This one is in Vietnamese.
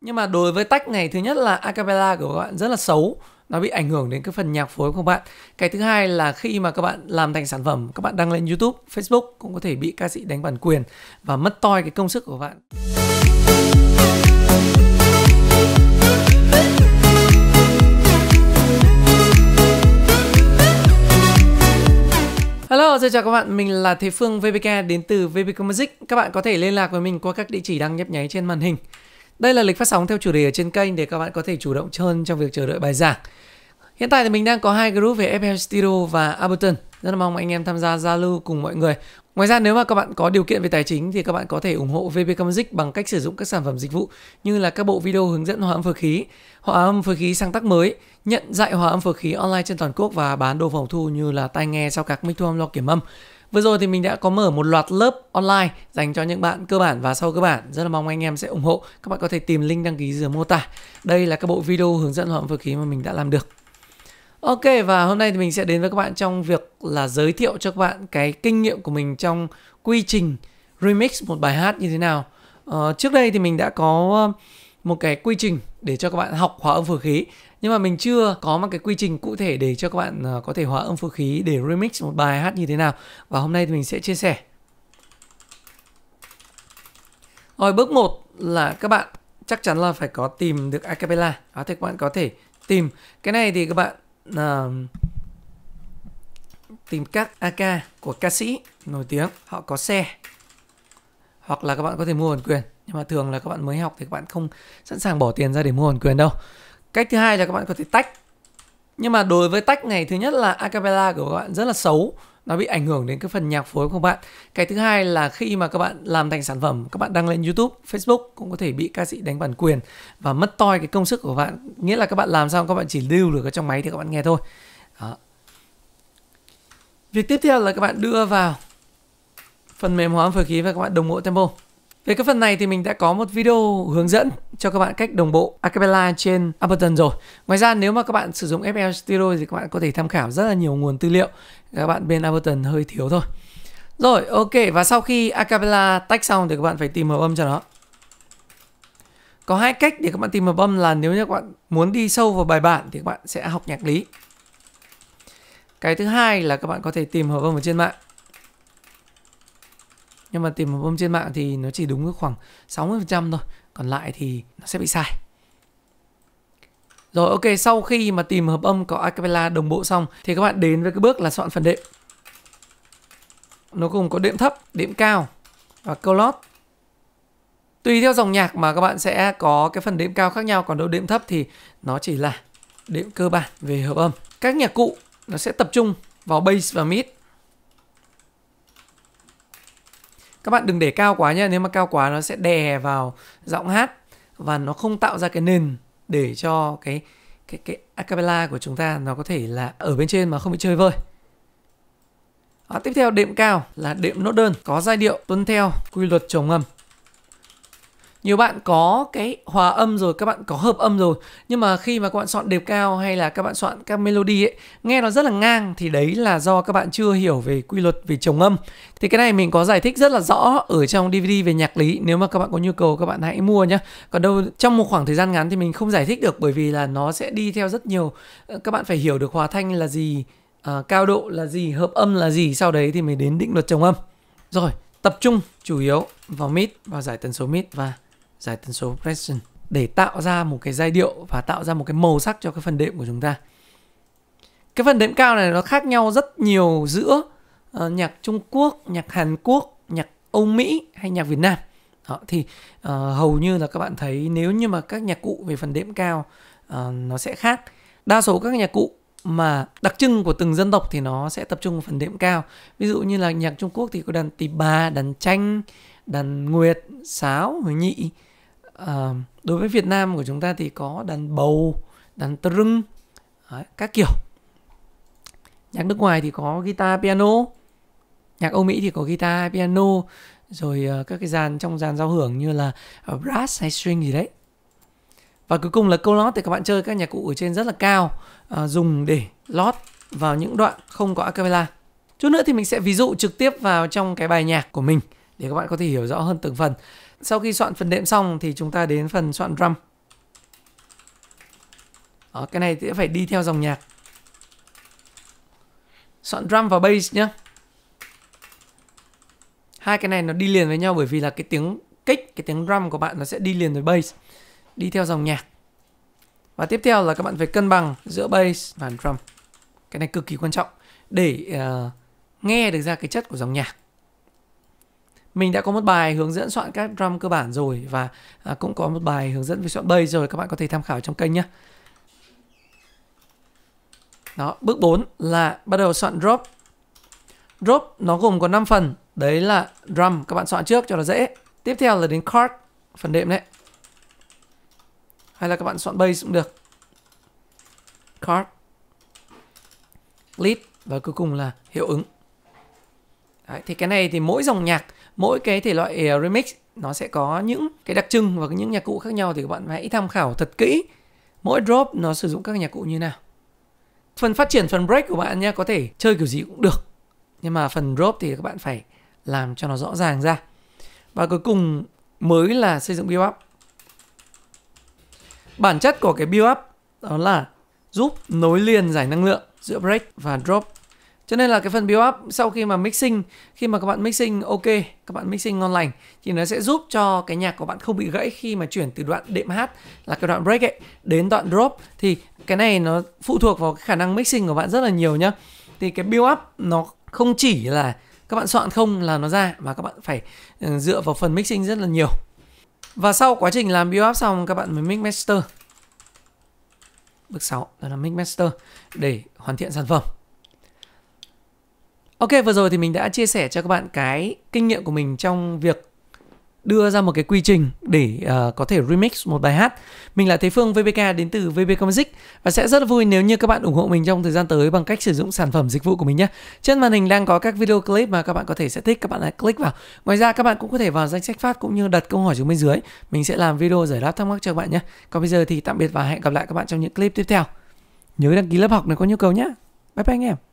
nhưng mà đối với tách này thứ nhất là acapella của các bạn rất là xấu nó bị ảnh hưởng đến cái phần nhạc phối của các bạn cái thứ hai là khi mà các bạn làm thành sản phẩm các bạn đăng lên youtube facebook cũng có thể bị ca sĩ đánh bản quyền và mất toi cái công sức của bạn Hello, xin chào các bạn, mình là Thế Phương VBK đến từ VBK Music Các bạn có thể liên lạc với mình qua các địa chỉ đang nhấp nháy trên màn hình đây là lịch phát sóng theo chủ đề ở trên kênh để các bạn có thể chủ động hơn trong việc chờ đợi bài giảng. Hiện tại thì mình đang có hai group về FL Studio và Ableton. Rất là mong anh em tham gia giao lưu cùng mọi người. Ngoài ra nếu mà các bạn có điều kiện về tài chính thì các bạn có thể ủng hộ VPK Music bằng cách sử dụng các sản phẩm dịch vụ như là các bộ video hướng dẫn hòa âm phối khí, hòa âm phối khí sáng tác mới, nhận dạy hòa âm phối khí online trên toàn quốc và bán đồ phòng thu như là tai nghe sau các mic thu âm lo kiểm âm. Vừa rồi thì mình đã có mở một loạt lớp online dành cho những bạn cơ bản và sau cơ bản. Rất là mong anh em sẽ ủng hộ. Các bạn có thể tìm link đăng ký dưới mô tả. Đây là các bộ video hướng dẫn hộm vũ khí mà mình đã làm được. Ok và hôm nay thì mình sẽ đến với các bạn trong việc là giới thiệu cho các bạn cái kinh nghiệm của mình trong quy trình remix một bài hát như thế nào. Ờ, trước đây thì mình đã có ờ, một cái quy trình để cho các bạn học khóa âm phở khí nhưng mà mình chưa có một cái quy trình cụ thể để cho các bạn ờ, có thể hóa âm phối khí để remix một bài hát như thế nào và hôm nay thì mình sẽ chia sẻ rồi bước 1 là các bạn chắc chắn là phải có tìm được acapella đó thì các bạn có thể tìm cái này thì các bạn uh, tìm các AK của ca sĩ nổi tiếng họ có xe hoặc là các bạn có thể mua bản quyền nhưng mà thường là các bạn mới học thì các bạn không sẵn sàng bỏ tiền ra để mua bản quyền đâu cách thứ hai là các bạn có thể tách nhưng mà đối với tách này thứ nhất là acapella của các bạn rất là xấu nó bị ảnh hưởng đến cái phần nhạc phối của các bạn cái thứ hai là khi mà các bạn làm thành sản phẩm các bạn đăng lên youtube facebook cũng có thể bị ca sĩ đánh bản quyền và mất toi cái công sức của bạn nghĩa là các bạn làm xong các bạn chỉ lưu được ở trong máy thì các bạn nghe thôi Đó. việc tiếp theo là các bạn đưa vào phần mềm hóa âm khí và các bạn đồng bộ tempo về cái phần này thì mình đã có một video hướng dẫn cho các bạn cách đồng bộ acapella trên Ableton rồi. Ngoài ra nếu mà các bạn sử dụng FL Studio thì các bạn có thể tham khảo rất là nhiều nguồn tư liệu. Các bạn bên Ableton hơi thiếu thôi. Rồi, ok và sau khi acapella tách xong thì các bạn phải tìm hợp âm cho nó. Có hai cách để các bạn tìm hợp âm là nếu như các bạn muốn đi sâu vào bài bản thì các bạn sẽ học nhạc lý. Cái thứ hai là các bạn có thể tìm hợp âm ở trên mạng nhưng mà tìm một bơm trên mạng thì nó chỉ đúng khoảng 60% thôi còn lại thì nó sẽ bị sai rồi ok sau khi mà tìm hợp âm có acapella đồng bộ xong thì các bạn đến với cái bước là soạn phần đệm nó gồm có đệm thấp đệm cao và câu lót tùy theo dòng nhạc mà các bạn sẽ có cái phần đệm cao khác nhau còn đâu đệm thấp thì nó chỉ là đệm cơ bản về hợp âm các nhạc cụ nó sẽ tập trung vào bass và mid các bạn đừng để cao quá nhé nếu mà cao quá nó sẽ đè vào giọng hát và nó không tạo ra cái nền để cho cái cái cái acapella của chúng ta nó có thể là ở bên trên mà không bị chơi vơi đó, tiếp theo đệm cao là đệm nốt đơn có giai điệu tuân theo quy luật trồng âm nhiều bạn có cái hòa âm rồi các bạn có hợp âm rồi nhưng mà khi mà các bạn soạn đều cao hay là các bạn soạn các melody ấy nghe nó rất là ngang thì đấy là do các bạn chưa hiểu về quy luật về trồng âm thì cái này mình có giải thích rất là rõ ở trong DVD về nhạc lý nếu mà các bạn có nhu cầu các bạn hãy mua nhé còn đâu trong một khoảng thời gian ngắn thì mình không giải thích được bởi vì là nó sẽ đi theo rất nhiều ờ, các bạn phải hiểu được hòa thanh là gì à, cao độ là gì hợp âm là gì sau đấy thì mới đến định luật trồng âm rồi tập trung chủ yếu vào mid và giải tần số mid và giải tần số Preston để tạo ra một cái giai điệu và tạo ra một cái màu sắc cho cái phần đệm của chúng ta. Cái phần đệm cao này nó khác nhau rất nhiều giữa uh, nhạc Trung Quốc, nhạc Hàn Quốc, nhạc Âu Mỹ hay nhạc Việt Nam. Đó, thì uh, hầu như là các bạn thấy nếu như mà các nhạc cụ về phần đệm cao uh, nó sẽ khác. Đa số các nhạc cụ mà đặc trưng của từng dân tộc thì nó sẽ tập trung vào phần đệm cao. Ví dụ như là nhạc Trung Quốc thì có đàn tỳ bà, đàn tranh, đàn nguyệt, sáo, hồi nhị, Ờ, đối với Việt Nam của chúng ta thì có đàn bầu đàn trưng Đấy, các kiểu nhạc nước ngoài thì có guitar piano nhạc Âu Mỹ thì có guitar piano rồi uh, các cái dàn trong dàn giao hưởng như là brass hay string gì đấy và cuối cùng là câu lót thì các bạn chơi các nhạc cụ ở trên rất là cao uh, dùng để lót vào những đoạn không có acapella chút nữa thì mình sẽ ví dụ trực tiếp vào trong cái bài nhạc của mình để các bạn có thể hiểu rõ hơn từng phần sau khi soạn phần đệm xong thì chúng ta đến phần soạn drum. Đó, cái này sẽ phải đi theo dòng nhạc. Soạn drum và bass nhé. Hai cái này nó đi liền với nhau bởi vì là cái tiếng kích, cái tiếng drum của bạn nó sẽ đi liền với bass. Đi theo dòng nhạc. Và tiếp theo là các bạn phải cân bằng giữa bass và drum. Cái này cực kỳ quan trọng để uh, nghe được ra cái chất của dòng nhạc mình đã có một bài hướng dẫn soạn các drum cơ bản rồi và à, cũng có một bài hướng dẫn về soạn bass rồi các bạn có thể tham khảo trong kênh nhé. Đó, bước 4 là bắt đầu soạn drop. Drop nó gồm có 5 phần, đấy là drum các bạn soạn trước cho nó dễ. Tiếp theo là đến chord, phần đệm đấy. Hay là các bạn soạn bass cũng được. Chord. Lead và cuối cùng là hiệu ứng. Đấy, thì cái này thì mỗi dòng nhạc mỗi cái thể loại ờ, remix nó sẽ có những cái đặc trưng và những nhạc cụ khác nhau thì các bạn hãy tham khảo thật kỹ mỗi drop nó sử dụng các nhạc cụ như nào phần phát triển phần break của bạn nha có thể chơi kiểu gì cũng được nhưng mà phần drop thì các bạn phải làm cho nó rõ ràng ra và cuối cùng mới là xây dựng build up bản chất của cái build up đó là giúp nối liền giải năng lượng giữa break và drop cho nên là cái phần build up sau khi mà mixing, khi mà các bạn mixing ok, các bạn mixing ngon lành thì nó sẽ giúp cho cái nhạc của bạn không bị gãy khi mà chuyển từ đoạn đệm hát là cái đoạn break ấy đến đoạn drop thì cái này nó phụ thuộc vào cái khả năng mixing của bạn rất là nhiều nhá. Thì cái build up nó không chỉ là các bạn soạn không là nó ra mà các bạn phải ừ, dựa vào phần mixing rất là nhiều. Và sau quá trình làm build up xong các bạn mới mix master. Bước 6 đó là mix master để hoàn thiện sản phẩm. Ok, vừa rồi thì mình đã chia sẻ cho các bạn cái kinh nghiệm của mình trong việc đưa ra một cái quy trình để uh, có thể remix một bài hát. Mình là Thế Phương VBK đến từ VBK Music và sẽ rất vui nếu như các bạn ủng hộ mình trong thời gian tới bằng cách sử dụng sản phẩm dịch vụ của mình nhé. Trên màn hình đang có các video clip mà các bạn có thể sẽ thích, các bạn hãy click vào. Ngoài ra các bạn cũng có thể vào danh sách phát cũng như đặt câu hỏi xuống bên dưới. Mình sẽ làm video giải đáp thắc mắc cho các bạn nhé. Còn bây giờ thì tạm biệt và hẹn gặp lại các bạn trong những clip tiếp theo. Nhớ đăng ký lớp học nếu có nhu cầu nhé. Bye bye anh em.